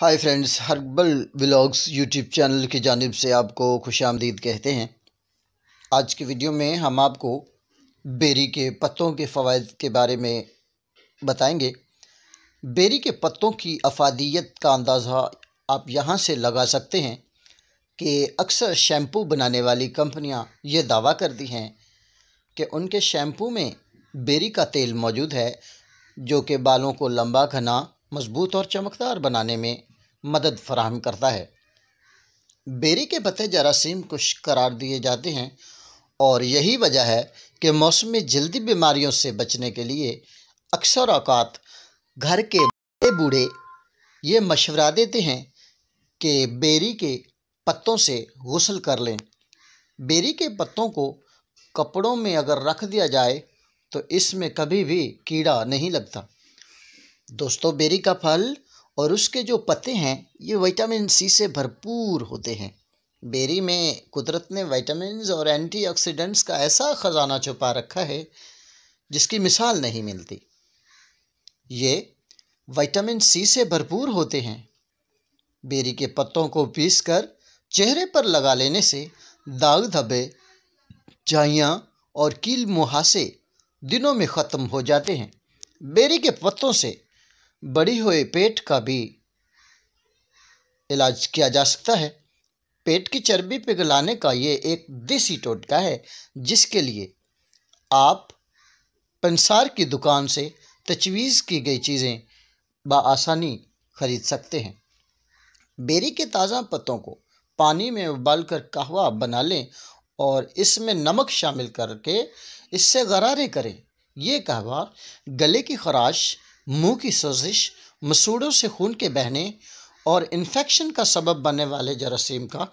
हाय friends herbal vlogs YouTube channel की जानब से आपको खुश आमदीद कहते हैं आज की वीडियो में हम आपको बेरी के पत्तों के फ़वाद के बारे में बताएंगे बेरी के पत्तों की अफादियत का अंदाज़ा आप यहाँ से लगा सकते हैं कि अक्सर शैम्पू बनाने वाली कंपनियाँ ये दावा करती हैं कि उनके शैम्पू में बेरी का तेल मौजूद है जो कि बालों को लम्बा घना मजबूत और चमकदार बनाने में मदद फराहम करता है बेरी के पत्ते जरासीम कुछ करार दिए जाते हैं और यही वजह है कि मौसमी जल्दी बीमारियों से बचने के लिए अक्सर अवकात घर के बड़े बूढ़े ये मशवरा देते हैं कि बेरी के पत्तों से गसल कर लें बेरी के पत्तों को कपड़ों में अगर रख दिया जाए तो इसमें कभी भी कीड़ा नहीं लगता दोस्तों बेरी का फल और उसके जो पत्ते हैं ये विटामिन सी से भरपूर होते हैं बेरी में कुदरत ने विटामिन और एंटीऑक्सीडेंट्स का ऐसा ख़जाना छुपा रखा है जिसकी मिसाल नहीं मिलती ये विटामिन सी से भरपूर होते हैं बेरी के पत्तों को पीस कर चेहरे पर लगा लेने से दाग धब्बे जाइयाँ और कील मुहासे दिनों में ख़त्म हो जाते हैं बेरी के पत्तों से बड़ी हुए पेट का भी इलाज किया जा सकता है पेट की चर्बी पिघलाने का ये एक देसी टोटका है जिसके लिए आप पंसार की दुकान से तजवीज़ की गई चीज़ें बसानी खरीद सकते हैं बेरी के ताज़ा पत्तों को पानी में उबालकर कहवा बना लें और इसमें नमक शामिल करके इससे गरारे करें ये कहवा गले की खराश मुंह की सोजिश मसूड़ों से खून के बहने और इन्फेक्शन का सबब बनने वाले जरासीम का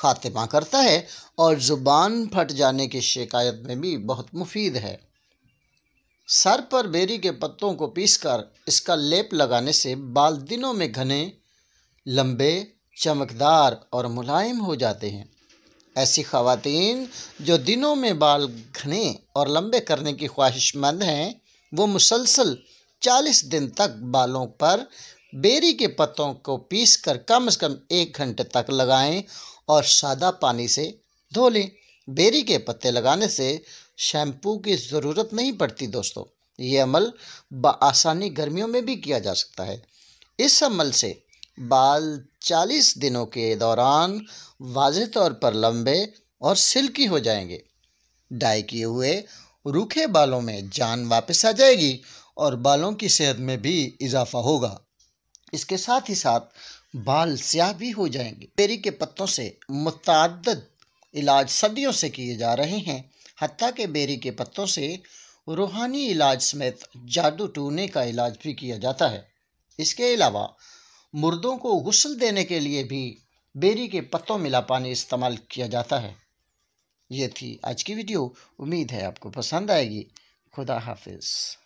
ख़ात्मा करता है और ज़ुबान फट जाने की शिकायत में भी बहुत मुफीद है सर पर बेरी के पत्तों को पीसकर इसका लेप लगाने से बाल दिनों में घने लंबे चमकदार और मुलायम हो जाते हैं ऐसी खातन जो दिनों में बाल घने और लंबे करने की ख्वाहिशमंद हैं वो मुसलसल 40 दिन तक बालों पर बेरी के पत्तों को पीसकर कम से कम एक घंटे तक लगाएं और सादा पानी से धो लें बेरी के पत्ते लगाने से शैम्पू की ज़रूरत नहीं पड़ती दोस्तों ये अमल आसानी गर्मियों में भी किया जा सकता है इस अमल से बाल 40 दिनों के दौरान वाज तौर पर लंबे और सिल्की हो जाएंगे डाई किए हुए रूखे बालों में जान वापस आ जाएगी और बालों की सेहत में भी इजाफा होगा इसके साथ ही साथ बाल स्याह भी हो जाएंगे बेरी के पत्तों से मुतद इलाज सदियों से किए जा रहे हैं हती के बेरी के पत्तों से रूहानी इलाज समेत जादू टूने का इलाज भी किया जाता है इसके अलावा मुर्दों को गसल देने के लिए भी बेरी के पत्तों मिला पानी इस्तेमाल किया जाता है ये थी आज की वीडियो उम्मीद है आपको पसंद आएगी खुदा हाफिज़